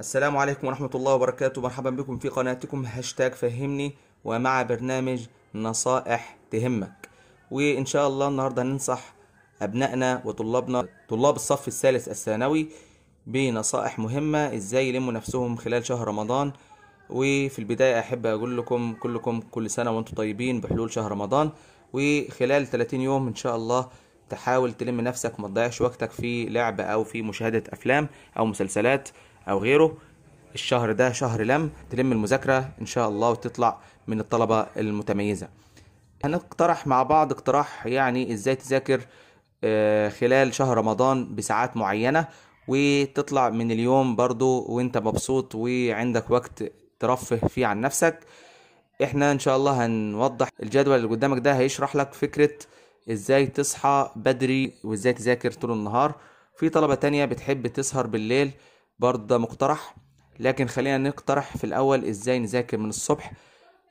السلام عليكم ورحمة الله وبركاته مرحبا بكم في قناتكم هاشتاج فهمني ومع برنامج نصائح تهمك وإن شاء الله النهاردة ننصح أبنائنا وطلابنا طلاب الصف الثالث الثانوي بنصائح مهمة إزاي يلموا نفسهم خلال شهر رمضان وفي البداية أحب أقول لكم كلكم كل سنة وأنتم طيبين بحلول شهر رمضان وخلال 30 يوم إن شاء الله تحاول تلم نفسك ما تضيعش وقتك في لعب أو في مشاهدة أفلام أو مسلسلات او غيره الشهر ده شهر لم تلم المذاكره ان شاء الله وتطلع من الطلبه المتميزه هنقترح مع بعض اقتراح يعني ازاي تذاكر آه، خلال شهر رمضان بساعات معينه وتطلع من اليوم برضو وانت مبسوط وعندك وقت ترفه فيه عن نفسك احنا ان شاء الله هنوضح الجدول اللي قدامك ده هيشرح لك فكرة ازاي تصحى بدري وازاي تذاكر طول النهار في طلبة تانية بتحب تسهر بالليل برضه ده مقترح لكن خلينا نقترح في الاول ازاي نذاكر من الصبح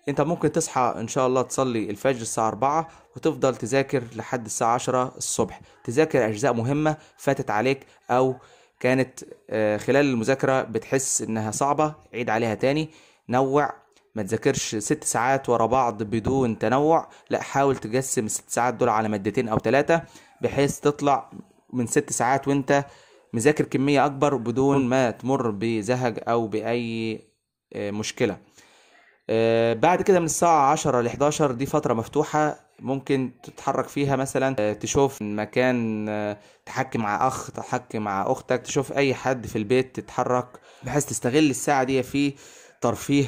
انت ممكن تصحى ان شاء الله تصلي الفجر الساعة 4 وتفضل تذاكر لحد الساعة 10 الصبح تذاكر اجزاء مهمة فاتت عليك او كانت آه، خلال المذاكرة بتحس انها صعبة عيد عليها تاني نوع ما تذاكرش ست ساعات ورا بعض بدون تنوع لا حاول تقسم الست ساعات دول على مادتين او ثلاثة بحيث تطلع من ست ساعات وانت مذاكر كمية أكبر بدون ما تمر بزهج أو بأي آه، مشكلة آه، بعد كده من الساعة 10 ل 11 دي فترة مفتوحة ممكن تتحرك فيها مثلا آه، تشوف مكان تحكي مع أخ تحكي مع أختك تشوف أي حد في البيت تتحرك بحيث تستغل الساعة دي في ترفيه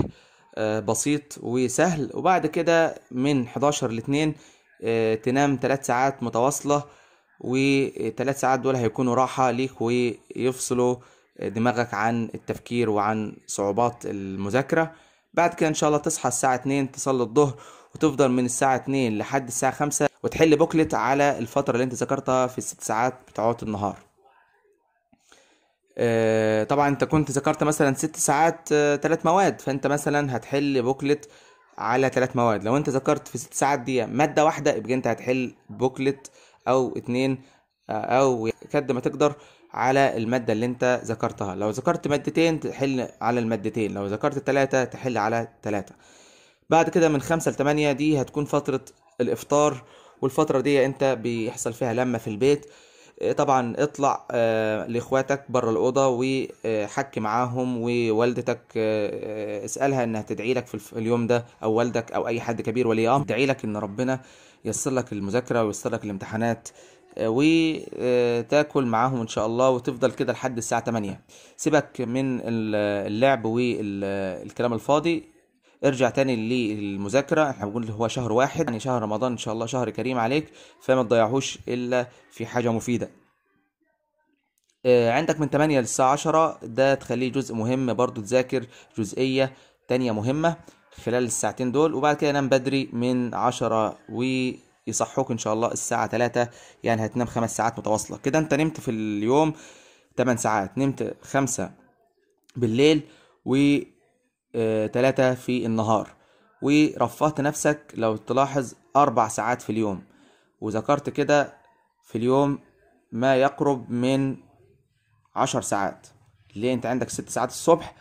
بسيط وسهل وبعد كده من 11 ل 2 تنام 3 ساعات متواصلة وثلاث ساعات دول هيكونوا راحة ليك ويفصلوا دماغك عن التفكير وعن صعوبات المذاكرة بعد كده ان شاء الله تصحى الساعة 2 تصلي الظهر وتفضل من الساعة 2 لحد الساعة 5 وتحل بوكلت على الفترة اللي انت ذكرتها في الست ساعات بتاعت النهار آه، طبعا انت كنت ذكرت مثلا ست ساعات ثلاث آه، مواد فانت مثلا هتحل بوكلت على ثلاث مواد لو انت ذكرت في ست ساعات دي مادة واحدة يبقى انت هتحل بوكلت او اتنين آه، او كد ما تقدر على المادة اللي انت ذكرتها لو ذكرت مادتين تحل على المادتين لو ذكرت تلاتة تحل على تلاتة بعد كده من خمسة لتمانية دي هتكون فترة الافطار والفترة دي انت بيحصل فيها لما في البيت آه، طبعا اطلع آه، لاخواتك بره الاوضه وحكي معاهم ووالدتك آه، اسالها انها تدعي لك في اليوم ده او والدك او اي حد كبير ولي امر تدعي لك ان ربنا ييسر لك المذاكره وييسر لك الامتحانات وتاكل معاهم ان شاء الله وتفضل كده لحد الساعه 8 سيبك من اللعب والكلام الفاضي ارجع تاني للمذاكره احنا بنقول هو شهر واحد يعني شهر رمضان ان شاء الله شهر كريم عليك فما تضيعهوش الا في حاجه مفيده آه، عندك من 8 للساعة 10 ده تخليه جزء مهم برضو تذاكر جزئية تانية مهمة خلال الساعتين دول وبعد كده نام بدري من 10 ويصحوك ان شاء الله الساعة 3 يعني هتنام خمس ساعات متواصلة كده انت نمت في اليوم 8 ساعات نمت 5 بالليل و ثلاثة في النهار ورفهت نفسك لو تلاحظ أربع ساعات في اليوم وذكرت كده في اليوم ما يقرب من عشر ساعات ليه انت عندك ست ساعات الصبح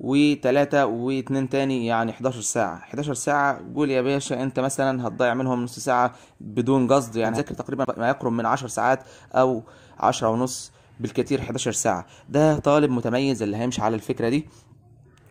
وتلاتة واتنين تاني يعني حداشر ساعة حداشر ساعة قول يا باشا انت مثلا هتضيع منهم نص ساعة بدون قصد يعني ذاكر تقريبا ما يقرب من عشر ساعات او عشرة ونص بالكتير حداشر ساعة ده طالب متميز اللي هيمشي على الفكرة دي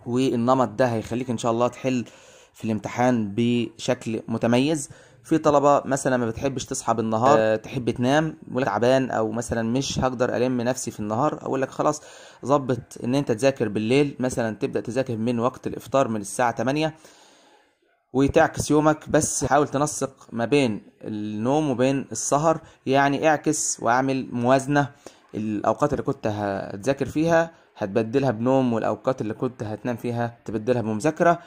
والنمط ده هيخليك ان شاء الله تحل في الامتحان بشكل متميز في طلبة مثلا ما بتحبش تصحى بالنهار أه تحب تنام ولا تعبان او مثلا مش هقدر الم نفسي في النهار اقول لك خلاص ظبط ان انت تذاكر بالليل مثلا تبدا تذاكر من وقت الافطار من الساعه 8 وتعكس يومك بس حاول تنسق ما بين النوم وبين السهر يعني اعكس واعمل موازنه الاوقات اللي كنت هتذاكر فيها هتبدلها بنوم والاوقات اللي كنت هتنام فيها تبدلها بمذاكره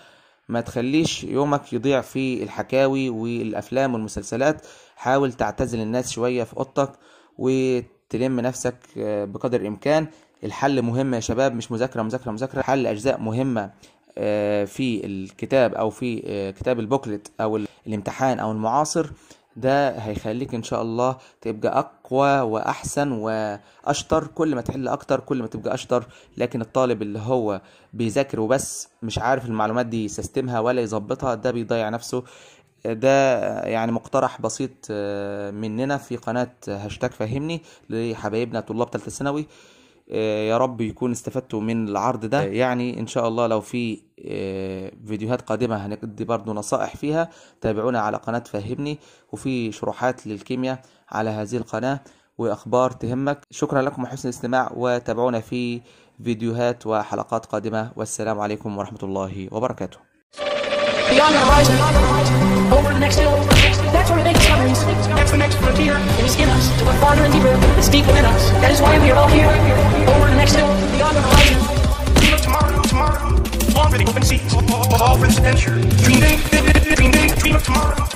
ما تخليش يومك يضيع في الحكاوي والافلام والمسلسلات حاول تعتزل الناس شويه في اوضتك وتلم نفسك آه، بقدر الامكان الحل مهم يا شباب مش مذاكره مذاكره مذاكره حل اجزاء مهمه آه، في الكتاب او في آه، كتاب البوكلت او الامتحان او المعاصر ده هيخليك ان شاء الله تبقى اقوى واحسن واشطر كل ما تحل اكتر كل ما تبقى اشطر لكن الطالب اللي هو بيذاكر وبس مش عارف المعلومات دي يسيستمها ولا يظبطها ده بيضيع نفسه ده يعني مقترح بسيط مننا في قناة هاشتاج فهمني لحبايبنا طلاب ثالثه ثانوي آه، يا رب يكون استفدتوا من العرض ده يعني ان شاء الله لو في آه، فيديوهات قادمة هندي برضو نصائح فيها تابعونا على قناة فهمني وفي شروحات للكيمياء على هذه القناة وأخبار تهمك شكرا لكم وحسن الاستماع وتابعونا في فيديوهات وحلقات قادمة والسلام عليكم ورحمة الله وبركاته beyond the horizon, over the next hill. That's where we make discoveries. That's the next frontier. It is in us to look farther and deeper. It's deep within us. That is why we are all here, over the next hill, beyond the horizon. Dream of tomorrow, tomorrow. Long for the open seas, all for this adventure. Dream big, dream big, dream of tomorrow.